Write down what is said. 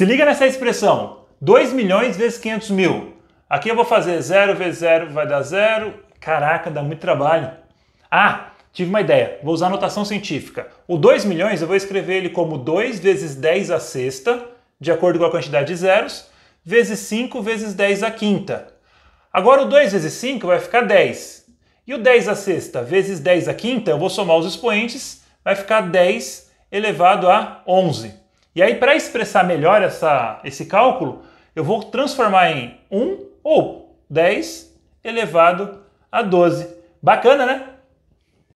Se liga nessa expressão, 2 milhões vezes 500 mil. Aqui eu vou fazer 0 vezes 0 vai dar 0. Caraca, dá muito trabalho. Ah, tive uma ideia. Vou usar a notação científica. O 2 milhões eu vou escrever ele como 2 vezes 10 à sexta, de acordo com a quantidade de zeros, vezes 5 vezes 10 à quinta. Agora o 2 vezes 5 vai ficar 10. E o 10 à sexta vezes 10 à quinta, eu vou somar os expoentes, vai ficar 10 elevado a 11. E aí, para expressar melhor essa, esse cálculo, eu vou transformar em 1 ou 10 elevado a 12. Bacana, né?